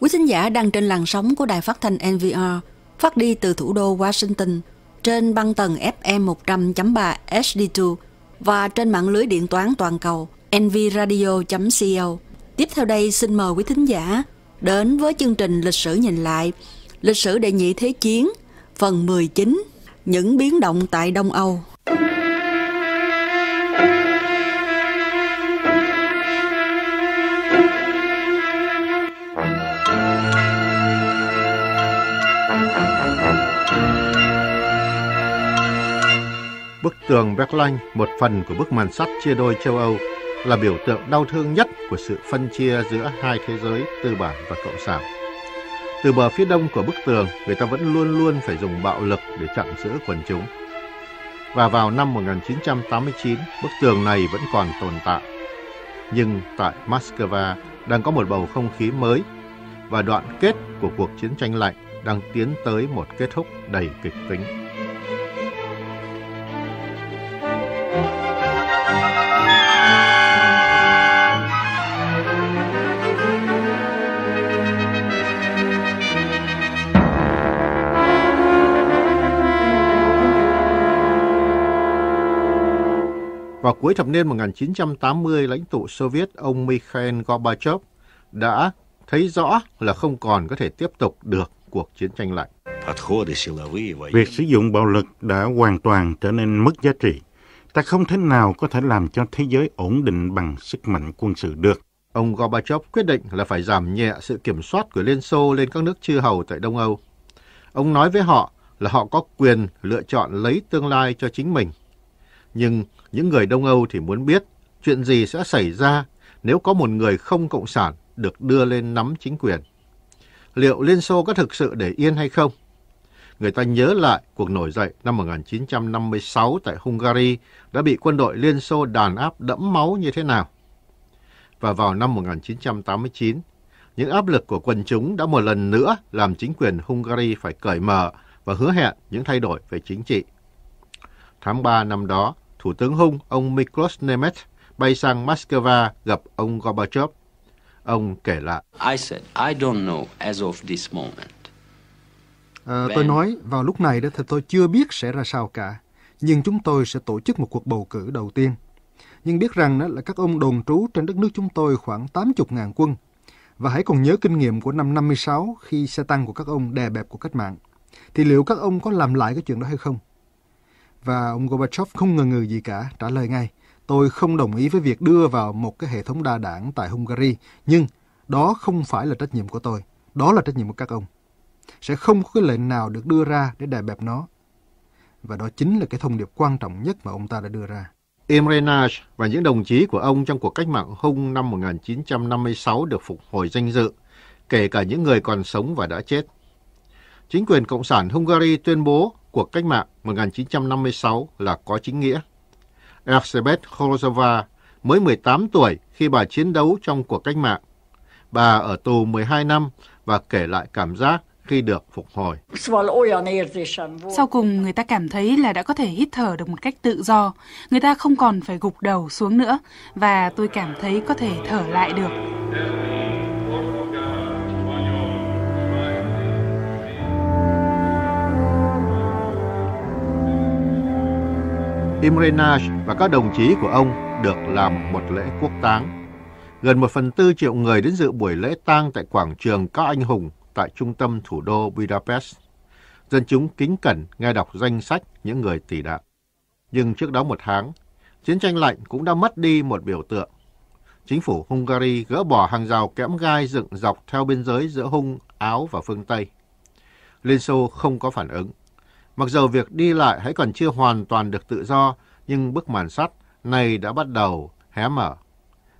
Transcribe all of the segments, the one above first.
Quý thính giả đang trên làn sóng của đài phát thanh NVR phát đi từ thủ đô Washington trên băng tần FM 100.3 HD2 và trên mạng lưới điện toán toàn cầu nvradio.co. Tiếp theo đây xin mời quý thính giả đến với chương trình Lịch sử nhìn lại, lịch sử đệ nhị thế chiến, phần 19, những biến động tại Đông Âu. Bức tường Berlin, một phần của bức màn sắt chia đôi châu Âu, là biểu tượng đau thương nhất của sự phân chia giữa hai thế giới tư bản và cộng sản. Từ bờ phía đông của bức tường, người ta vẫn luôn luôn phải dùng bạo lực để chặn giữa quần chúng. Và vào năm 1989, bức tường này vẫn còn tồn tại. Nhưng tại Moscow đang có một bầu không khí mới và đoạn kết của cuộc chiến tranh lạnh đang tiến tới một kết thúc đầy kịch tính. cuối thập niên 1980, lãnh tụ Xô Viết ông Mikhail Gorbachev đã thấy rõ là không còn có thể tiếp tục được cuộc chiến tranh lạnh. Việc sử dụng bạo lực đã hoàn toàn trở nên mất giá trị. Ta không thể nào có thể làm cho thế giới ổn định bằng sức mạnh quân sự được. Ông Gorbachev quyết định là phải giảm nhẹ sự kiểm soát của Liên Xô lên các nước chư hầu tại Đông Âu. Ông nói với họ là họ có quyền lựa chọn lấy tương lai cho chính mình. Nhưng những người Đông Âu thì muốn biết chuyện gì sẽ xảy ra nếu có một người không cộng sản được đưa lên nắm chính quyền. Liệu Liên Xô có thực sự để yên hay không? Người ta nhớ lại cuộc nổi dậy năm 1956 tại Hungary đã bị quân đội Liên Xô đàn áp đẫm máu như thế nào. Và vào năm 1989, những áp lực của quần chúng đã một lần nữa làm chính quyền Hungary phải cởi mở và hứa hẹn những thay đổi về chính trị. Tháng 3 năm đó, Thủ tướng Hung ông Miklos Nemeth bay sang Moscow gặp ông Gorbachev. Ông kể lại. I said, I don't know as of this moment. À, tôi nói vào lúc này đó thì tôi chưa biết sẽ ra sao cả, nhưng chúng tôi sẽ tổ chức một cuộc bầu cử đầu tiên. Nhưng biết rằng đó là các ông đồn trú trên đất nước chúng tôi khoảng 80.000 quân. Và hãy còn nhớ kinh nghiệm của năm 56 khi xe tăng của các ông đè bẹp của cách mạng. Thì liệu các ông có làm lại cái chuyện đó hay không? và ông Gorbachev không ngần ngừ gì cả, trả lời ngay. Tôi không đồng ý với việc đưa vào một cái hệ thống đa đảng tại Hungary, nhưng đó không phải là trách nhiệm của tôi, đó là trách nhiệm của các ông. Sẽ không có cái lệnh nào được đưa ra để đè bẹp nó. Và đó chính là cái thông điệp quan trọng nhất mà ông ta đã đưa ra. Imre Nagy và những đồng chí của ông trong cuộc cách mạng Hung năm 1956 được phục hồi danh dự, kể cả những người còn sống và đã chết. Chính quyền Cộng sản Hungary tuyên bố cuộc cách mạng 1956 là có chính nghĩa. Elizabeth Krosova mới 18 tuổi khi bà chiến đấu trong cuộc cách mạng. Bà ở tù 12 năm và kể lại cảm giác khi được phục hồi. Sau cùng người ta cảm thấy là đã có thể hít thở được một cách tự do, người ta không còn phải gục đầu xuống nữa và tôi cảm thấy có thể thở lại được. Imrenage và các đồng chí của ông được làm một lễ quốc táng. Gần một phần tư triệu người đến dự buổi lễ tang tại quảng trường các anh hùng tại trung tâm thủ đô Budapest. Dân chúng kính cẩn nghe đọc danh sách những người tỷ đạo. Nhưng trước đó một tháng, chiến tranh lạnh cũng đã mất đi một biểu tượng. Chính phủ Hungary gỡ bỏ hàng rào kẽm gai dựng dọc theo biên giới giữa Hung, Áo và phương Tây. Liên Xô không có phản ứng. Mặc dù việc đi lại hãy còn chưa hoàn toàn được tự do, nhưng bức màn sắt này đã bắt đầu hé mở.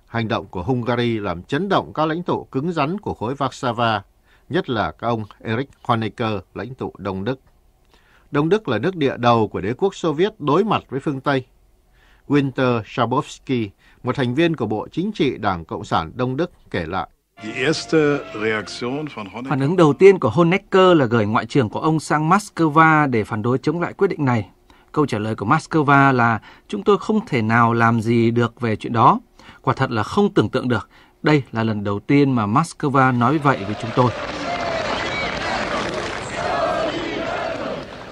Hành động của Hungary làm chấn động các lãnh tụ cứng rắn của khối Warsaw, nhất là các ông Erich Honecker, lãnh tụ Đông Đức. Đông Đức là nước địa đầu của đế quốc Xô Viết đối mặt với phương Tây. Winter Schabowski, một thành viên của Bộ Chính trị Đảng Cộng sản Đông Đức, kể lại. Phản ứng đầu tiên của Honecker là gửi ngoại trưởng của ông sang Moscow để phản đối chống lại quyết định này. Câu trả lời của Moscow là chúng tôi không thể nào làm gì được về chuyện đó. Quả thật là không tưởng tượng được. Đây là lần đầu tiên mà Moscow nói vậy với chúng tôi.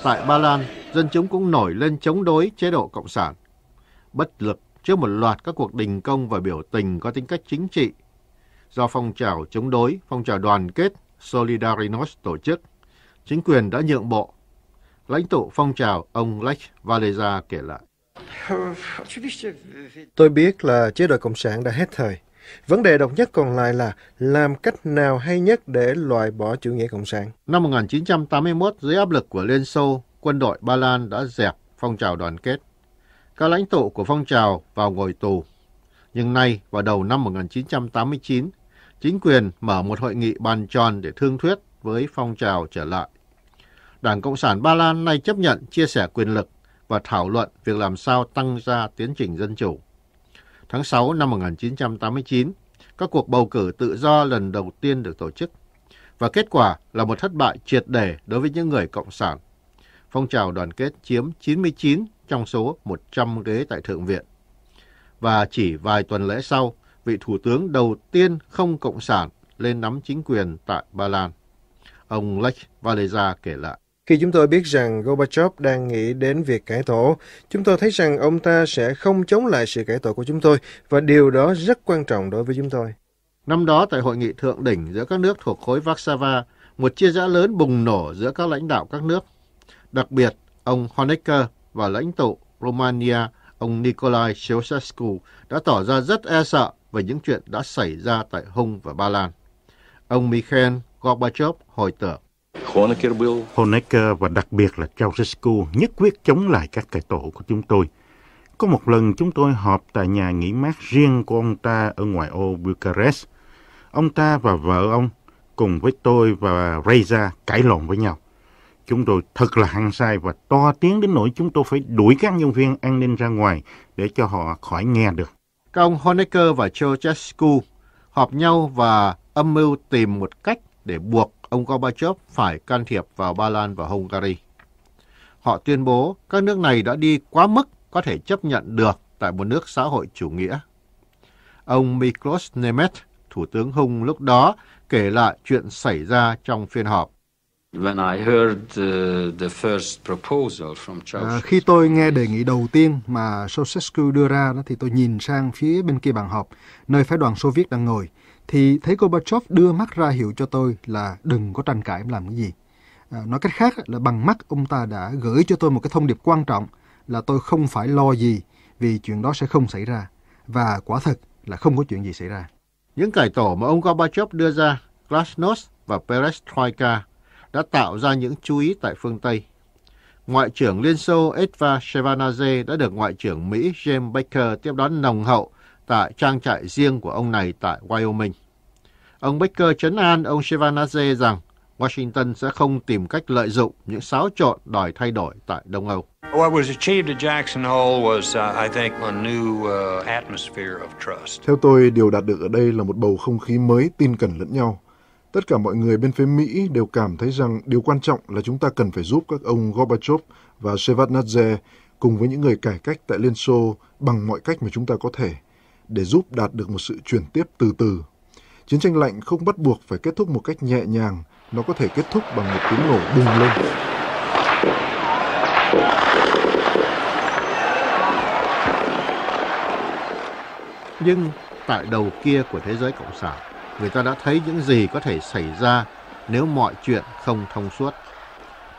Tại Ba Lan, dân chúng cũng nổi lên chống đối chế độ Cộng sản. Bất lực trước một loạt các cuộc đình công và biểu tình có tính cách chính trị do phong trào chống đối, phong trào đoàn kết Solidarinos tổ chức. Chính quyền đã nhượng bộ. Lãnh tụ phong trào ông Lech Walesa kể lại. Tôi biết là chế độ Cộng sản đã hết thời. Vấn đề độc nhất còn lại là làm cách nào hay nhất để loại bỏ chủ nghĩa Cộng sản. Năm 1981, dưới áp lực của Liên Xô, quân đội Ba Lan đã dẹp phong trào đoàn kết. Các lãnh tụ của phong trào vào ngồi tù. Nhưng nay, vào đầu năm 1989, chính quyền mở một hội nghị bàn tròn để thương thuyết với phong trào trở lại. Đảng Cộng sản Ba Lan nay chấp nhận chia sẻ quyền lực và thảo luận việc làm sao tăng ra tiến trình dân chủ. Tháng 6 năm 1989, các cuộc bầu cử tự do lần đầu tiên được tổ chức và kết quả là một thất bại triệt để đối với những người cộng sản. Phong trào đoàn kết chiếm 99 trong số 100 ghế tại Thượng viện. Và chỉ vài tuần lễ sau, vị thủ tướng đầu tiên không cộng sản lên nắm chính quyền tại Ba Lan. Ông Lech Walesa kể lại. Khi chúng tôi biết rằng Gorbachev đang nghĩ đến việc cải tổ, chúng tôi thấy rằng ông ta sẽ không chống lại sự cải tổ của chúng tôi và điều đó rất quan trọng đối với chúng tôi. Năm đó tại hội nghị thượng đỉnh giữa các nước thuộc khối Warsaw, một chia rẽ lớn bùng nổ giữa các lãnh đạo các nước. Đặc biệt, ông Honecker và lãnh tụ Romania, ông Nicolae Ceausescu đã tỏ ra rất e sợ về những chuyện đã xảy ra tại Hung và Ba Lan. Ông Mikhail Gorbachev hồi tưởng. Honecker và đặc biệt là Ceausescu nhất quyết chống lại các cải tổ của chúng tôi. Có một lần chúng tôi họp tại nhà nghỉ mát riêng của ông ta ở ngoài ô Bucharest. Ông ta và vợ ông cùng với tôi và Reza cãi lộn với nhau. Chúng tôi thật là hăng sai và to tiếng đến nỗi chúng tôi phải đuổi các nhân viên an ninh ra ngoài để cho họ khỏi nghe được. Các ông Honecker và Ceausescu họp nhau và âm mưu tìm một cách để buộc ông Gorbachev phải can thiệp vào Ba Lan và Hungary. Họ tuyên bố các nước này đã đi quá mức có thể chấp nhận được tại một nước xã hội chủ nghĩa. Ông Miklos Nemeth, Thủ tướng Hung lúc đó, kể lại chuyện xảy ra trong phiên họp. Uh, à, khi tôi nghe đề nghị đầu tiên mà Ceausescu đưa ra đó, thì tôi nhìn sang phía bên kia bàn họp, nơi phái đoàn Xô Viết đang ngồi, thì thấy Gorbachev đưa mắt ra hiệu cho tôi là đừng có tranh cãi làm cái gì. À, nói cách khác là bằng mắt ông ta đã gửi cho tôi một cái thông điệp quan trọng là tôi không phải lo gì vì chuyện đó sẽ không xảy ra. Và quả thật là không có chuyện gì xảy ra. Những cải tổ mà ông Gorbachev đưa ra, Glasnost và Perestroika đã tạo ra những chú ý tại phương Tây. Ngoại trưởng Liên Xô Edva Shevardnadze đã được Ngoại trưởng Mỹ James Baker tiếp đón nồng hậu tại trang trại riêng của ông này tại Wyoming. Ông Baker chấn an ông Shevardnadze rằng Washington sẽ không tìm cách lợi dụng những xáo trộn đòi thay đổi tại Đông Âu. Uh, uh, Theo tôi, điều đạt được ở đây là một bầu không khí mới tin cẩn lẫn nhau, Tất cả mọi người bên phía Mỹ đều cảm thấy rằng điều quan trọng là chúng ta cần phải giúp các ông Gorbachev và Shevardnadze cùng với những người cải cách tại Liên Xô bằng mọi cách mà chúng ta có thể để giúp đạt được một sự chuyển tiếp từ từ. Chiến tranh lạnh không bắt buộc phải kết thúc một cách nhẹ nhàng, nó có thể kết thúc bằng một tiếng nổ bùng lên. Nhưng tại đầu kia của thế giới cộng sản, người ta đã thấy những gì có thể xảy ra nếu mọi chuyện không thông suốt.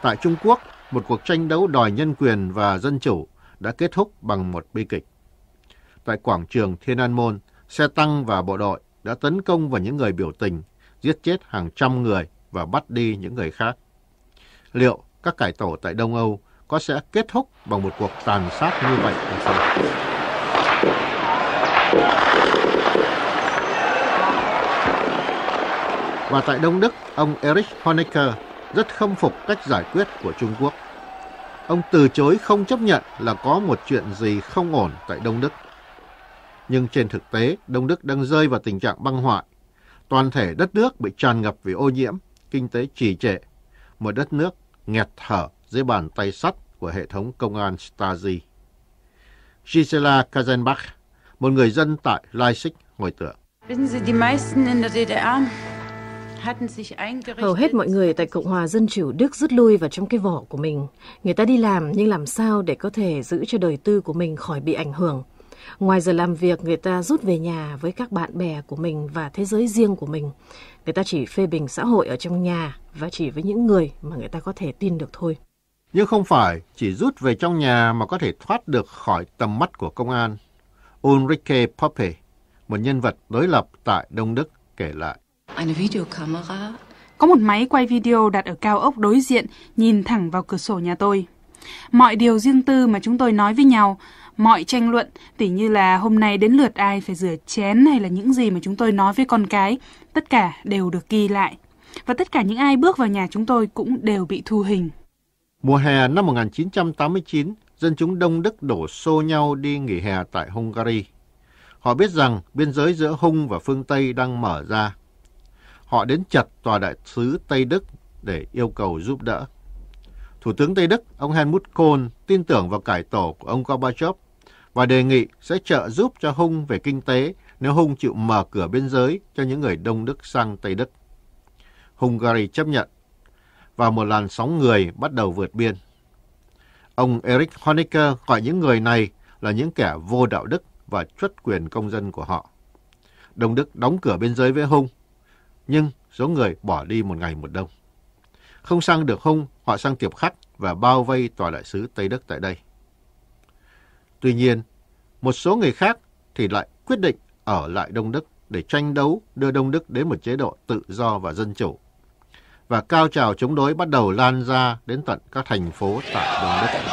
Tại Trung Quốc, một cuộc tranh đấu đòi nhân quyền và dân chủ đã kết thúc bằng một bi kịch. Tại quảng trường Thiên An Môn, xe tăng và bộ đội đã tấn công vào những người biểu tình, giết chết hàng trăm người và bắt đi những người khác. Liệu các cải tổ tại Đông Âu có sẽ kết thúc bằng một cuộc tàn sát như vậy hay không? Và tại Đông Đức, ông Erich Honecker rất không phục cách giải quyết của Trung Quốc. Ông từ chối không chấp nhận là có một chuyện gì không ổn tại Đông Đức. Nhưng trên thực tế, Đông Đức đang rơi vào tình trạng băng hoại. Toàn thể đất nước bị tràn ngập vì ô nhiễm, kinh tế trì trệ. Một đất nước nghẹt thở dưới bàn tay sắt của hệ thống công an Stasi. Gisela Kazenbach, một người dân tại Leipzig, hồi tưởng. Hầu hết mọi người tại Cộng hòa Dân chủ Đức rút lui vào trong cái vỏ của mình. Người ta đi làm nhưng làm sao để có thể giữ cho đời tư của mình khỏi bị ảnh hưởng. Ngoài giờ làm việc, người ta rút về nhà với các bạn bè của mình và thế giới riêng của mình. Người ta chỉ phê bình xã hội ở trong nhà và chỉ với những người mà người ta có thể tin được thôi. Nhưng không phải chỉ rút về trong nhà mà có thể thoát được khỏi tầm mắt của công an. Ulrike Poppe, một nhân vật đối lập tại Đông Đức, kể lại. Có một máy quay video đặt ở cao ốc đối diện, nhìn thẳng vào cửa sổ nhà tôi. Mọi điều riêng tư mà chúng tôi nói với nhau, mọi tranh luận, tỉ như là hôm nay đến lượt ai phải rửa chén hay là những gì mà chúng tôi nói với con cái, tất cả đều được ghi lại. Và tất cả những ai bước vào nhà chúng tôi cũng đều bị thu hình. Mùa hè năm 1989, dân chúng Đông Đức đổ xô nhau đi nghỉ hè tại Hungary. Họ biết rằng biên giới giữa Hung và phương Tây đang mở ra họ đến chặt tòa đại sứ Tây Đức để yêu cầu giúp đỡ. Thủ tướng Tây Đức, ông Helmut Kohl, tin tưởng vào cải tổ của ông Gorbachev và đề nghị sẽ trợ giúp cho Hung về kinh tế nếu Hung chịu mở cửa biên giới cho những người Đông Đức sang Tây Đức. Hungary chấp nhận và một làn sóng người bắt đầu vượt biên. Ông Erich Honecker gọi những người này là những kẻ vô đạo đức và truất quyền công dân của họ. Đông Đức đóng cửa biên giới với Hung nhưng số người bỏ đi một ngày một đông. Không sang được hung, họ sang Tiệp Khắc và bao vây tòa đại sứ Tây Đức tại đây. Tuy nhiên, một số người khác thì lại quyết định ở lại Đông Đức để tranh đấu đưa Đông Đức đến một chế độ tự do và dân chủ. Và cao trào chống đối bắt đầu lan ra đến tận các thành phố tại Đông Đức.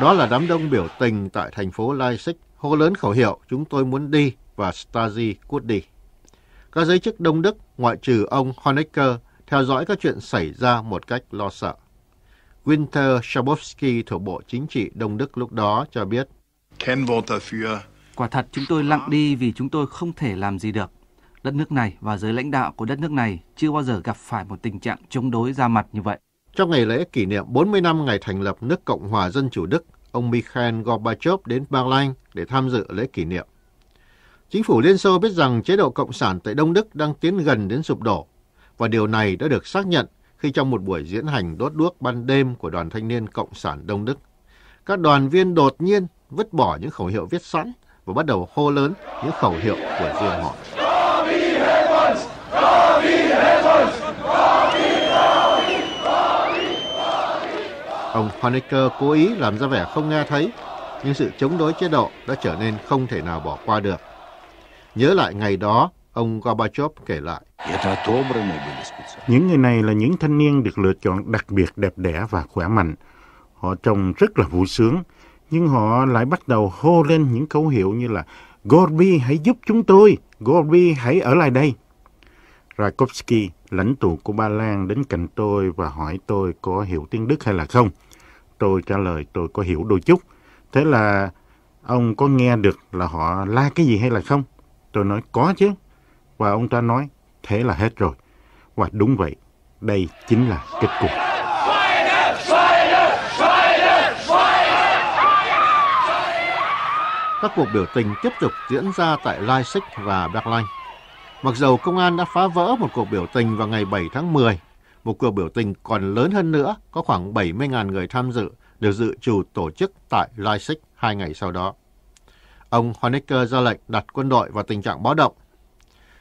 Đó là đám đông biểu tình tại thành phố Leipzig hô lớn khẩu hiệu chúng tôi muốn đi và Stasi cút đi. Các giới chức Đông Đức, ngoại trừ ông Honecker, theo dõi các chuyện xảy ra một cách lo sợ. Winter Schabowski thuộc Bộ Chính trị Đông Đức lúc đó cho biết. Quả thật chúng tôi lặng đi vì chúng tôi không thể làm gì được. Đất nước này và giới lãnh đạo của đất nước này chưa bao giờ gặp phải một tình trạng chống đối ra mặt như vậy. Trong ngày lễ kỷ niệm 40 năm ngày thành lập nước Cộng hòa Dân chủ Đức, ông Mikhail Gorbachev đến Ba Lan để tham dự lễ kỷ niệm. Chính phủ Liên Xô biết rằng chế độ Cộng sản tại Đông Đức đang tiến gần đến sụp đổ, và điều này đã được xác nhận khi trong một buổi diễn hành đốt đuốc ban đêm của đoàn thanh niên Cộng sản Đông Đức. Các đoàn viên đột nhiên vứt bỏ những khẩu hiệu viết sẵn và bắt đầu hô lớn những khẩu hiệu của riêng họ. Ông Honecker cố ý làm ra vẻ không nghe thấy, nhưng sự chống đối chế độ đã trở nên không thể nào bỏ qua được. Nhớ lại ngày đó, ông Gorbachev kể lại. Những người này là những thanh niên được lựa chọn đặc biệt đẹp đẽ và khỏe mạnh. Họ trông rất là vui sướng, nhưng họ lại bắt đầu hô lên những khẩu hiệu như là Gorby hãy giúp chúng tôi, Gorby hãy ở lại đây. Rakowski, lãnh tụ của Ba Lan đến cạnh tôi và hỏi tôi có hiểu tiếng Đức hay là không. Tôi trả lời tôi có hiểu đôi chút. Thế là ông có nghe được là họ la cái gì hay là không? Tôi nói có chứ. Và ông ta nói thế là hết rồi. Và đúng vậy, đây chính là kết cục. Các cuộc biểu tình tiếp tục diễn ra tại Leipzig và Berlin. Mặc dầu công an đã phá vỡ một cuộc biểu tình vào ngày 7 tháng 10 một cuộc biểu tình còn lớn hơn nữa, có khoảng 70.000 người tham dự, được dự trù tổ chức tại Leipzig hai ngày sau đó. Ông Honecker ra lệnh đặt quân đội vào tình trạng báo động.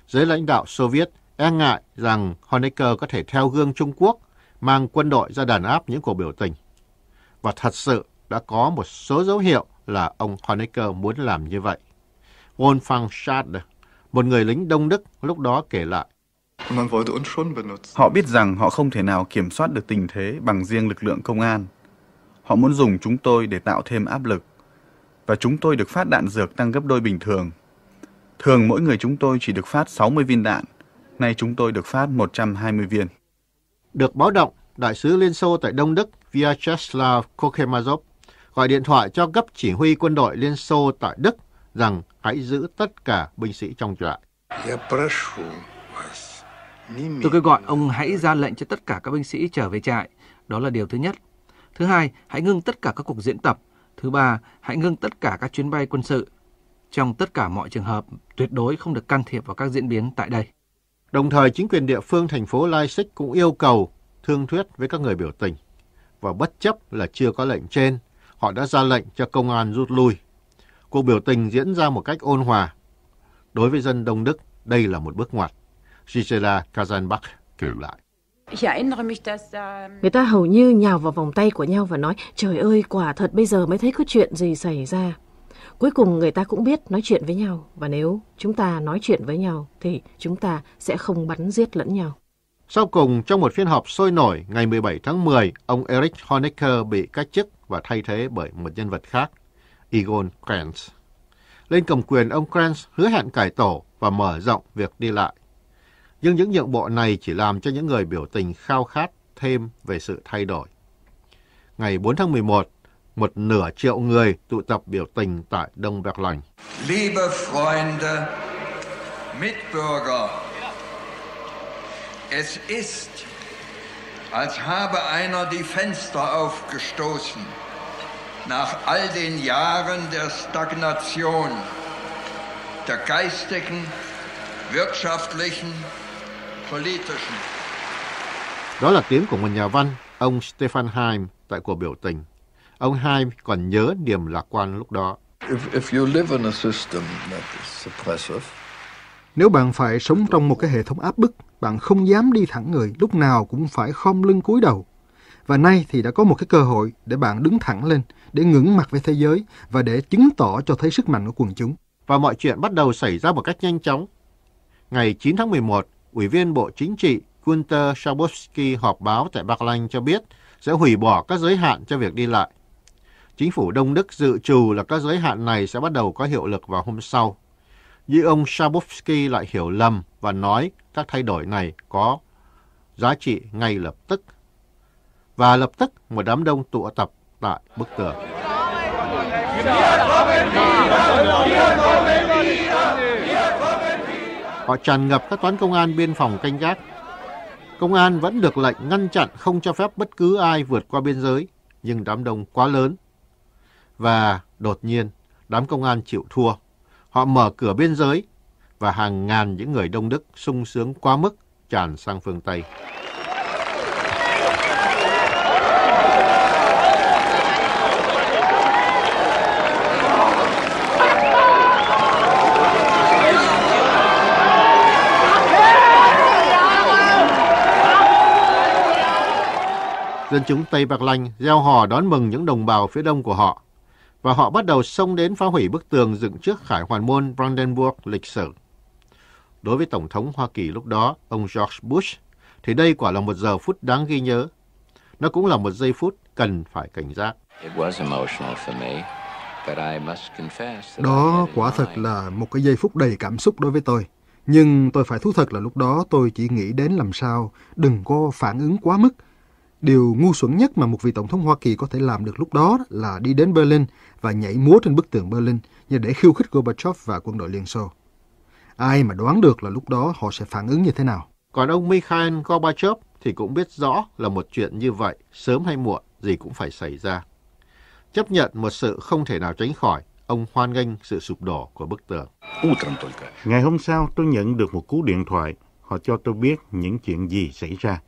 Giới lãnh đạo Xô Viết e ngại rằng Honecker có thể theo gương Trung Quốc mang quân đội ra đàn áp những cuộc biểu tình. Và thật sự đã có một số dấu hiệu là ông Honecker muốn làm như vậy. Wolfgang Schade, một người lính Đông Đức lúc đó kể lại, Họ biết rằng họ không thể nào kiểm soát được tình thế bằng riêng lực lượng công an. Họ muốn dùng chúng tôi để tạo thêm áp lực. Và chúng tôi được phát đạn dược tăng gấp đôi bình thường. Thường mỗi người chúng tôi chỉ được phát 60 viên đạn. Nay chúng tôi được phát 120 viên. Được báo động, Đại sứ Liên Xô tại Đông Đức Vyacheslav Kokemazov gọi điện thoại cho cấp chỉ huy quân đội Liên Xô tại Đức rằng hãy giữ tất cả binh sĩ trong trại. Dạ, Tôi kêu gọi ông hãy ra lệnh cho tất cả các binh sĩ trở về trại. Đó là điều thứ nhất. Thứ hai, hãy ngưng tất cả các cuộc diễn tập. Thứ ba, hãy ngưng tất cả các chuyến bay quân sự. Trong tất cả mọi trường hợp, tuyệt đối không được can thiệp vào các diễn biến tại đây. Đồng thời, chính quyền địa phương thành phố Leipzig cũng yêu cầu thương thuyết với các người biểu tình. Và bất chấp là chưa có lệnh trên, họ đã ra lệnh cho công an rút lui. Cuộc biểu tình diễn ra một cách ôn hòa. Đối với dân Đông Đức, đây là một bước ngoặt. Gisela Kazanbach kể lại. Dạ, ờ, người ta hầu như nhào vào vòng tay của nhau và nói, trời ơi, quả thật bây giờ mới thấy có chuyện gì xảy ra. Cuối cùng người ta cũng biết nói chuyện với nhau, và nếu chúng ta nói chuyện với nhau thì chúng ta sẽ không bắn giết lẫn nhau. Sau cùng, trong một phiên họp sôi nổi ngày 17 tháng 10, ông Eric Honecker bị cách chức và thay thế bởi một nhân vật khác, Egon Krenz. Lên cầm quyền, ông Krenz hứa hẹn cải tổ và mở rộng việc đi lại nhưng những nhượng bộ này chỉ làm cho những người biểu tình khao khát thêm về sự thay đổi. Ngày 4 tháng 11, một nửa triệu người tụ tập biểu tình tại Đông Berlin. Liebe Freunde, Mitbürger, es ist, als habe einer die Fenster aufgestoßen. Nach all den Jahren der Stagnation, der geistigen, wirtschaftlichen đó là tiếng của một nhà văn, ông Stefan Heim, tại cuộc biểu tình. Ông Heim còn nhớ điểm lạc quan lúc đó. Nếu bạn phải sống trong một cái hệ thống áp bức, bạn không dám đi thẳng người, lúc nào cũng phải khom lưng cúi đầu. Và nay thì đã có một cái cơ hội để bạn đứng thẳng lên, để ngẩng mặt với thế giới và để chứng tỏ cho thấy sức mạnh của quần chúng. Và mọi chuyện bắt đầu xảy ra một cách nhanh chóng. Ngày 9 tháng 11, Ủy viên Bộ Chính trị Gunter Schabowski họp báo tại Bắc Lanh cho biết sẽ hủy bỏ các giới hạn cho việc đi lại. Chính phủ Đông Đức dự trù là các giới hạn này sẽ bắt đầu có hiệu lực vào hôm sau. Nhưng ông Schabowski lại hiểu lầm và nói các thay đổi này có giá trị ngay lập tức. Và lập tức một đám đông tụ tập tại bức tường. Họ tràn ngập các toán công an biên phòng canh gác. Công an vẫn được lệnh ngăn chặn không cho phép bất cứ ai vượt qua biên giới, nhưng đám đông quá lớn. Và đột nhiên, đám công an chịu thua. Họ mở cửa biên giới và hàng ngàn những người Đông Đức sung sướng quá mức tràn sang phương Tây. Dân chúng Tây Bạc Lanh gieo hò đón mừng những đồng bào phía đông của họ, và họ bắt đầu xông đến phá hủy bức tường dựng trước khải hoàn môn Brandenburg lịch sử. Đối với Tổng thống Hoa Kỳ lúc đó, ông George Bush, thì đây quả là một giờ phút đáng ghi nhớ. Nó cũng là một giây phút cần phải cảnh giác. Đó quả thật là một cái giây phút đầy cảm xúc đối với tôi. Nhưng tôi phải thú thật là lúc đó tôi chỉ nghĩ đến làm sao đừng có phản ứng quá mức Điều ngu xuẩn nhất mà một vị tổng thống Hoa Kỳ có thể làm được lúc đó là đi đến Berlin và nhảy múa trên bức tường Berlin như để khiêu khích Gorbachev và quân đội Liên Xô. Ai mà đoán được là lúc đó họ sẽ phản ứng như thế nào? Còn ông Mikhail Gorbachev thì cũng biết rõ là một chuyện như vậy, sớm hay muộn gì cũng phải xảy ra. Chấp nhận một sự không thể nào tránh khỏi, ông hoan nghênh sự sụp đổ của bức tường. Ngày hôm sau tôi nhận được một cú điện thoại, họ cho tôi biết những chuyện gì xảy ra.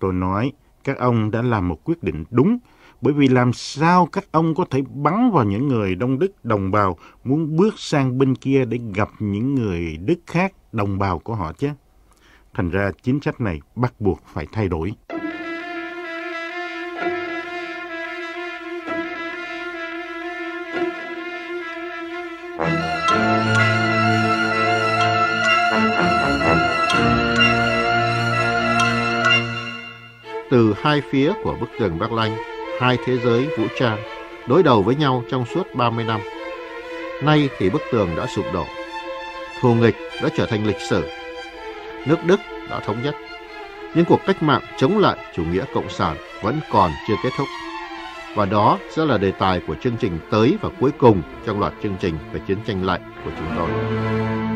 Tôi nói, các ông đã làm một quyết định đúng, bởi vì làm sao các ông có thể bắn vào những người Đông Đức đồng bào muốn bước sang bên kia để gặp những người Đức khác đồng bào của họ chứ? Thành ra chính sách này bắt buộc phải thay đổi. từ hai phía của bức tường Bắc Lanh, hai thế giới vũ trang đối đầu với nhau trong suốt 30 năm. Nay thì bức tường đã sụp đổ. Thù nghịch đã trở thành lịch sử. Nước Đức đã thống nhất. Nhưng cuộc cách mạng chống lại chủ nghĩa cộng sản vẫn còn chưa kết thúc. Và đó sẽ là đề tài của chương trình tới và cuối cùng trong loạt chương trình về chiến tranh lạnh của chúng tôi.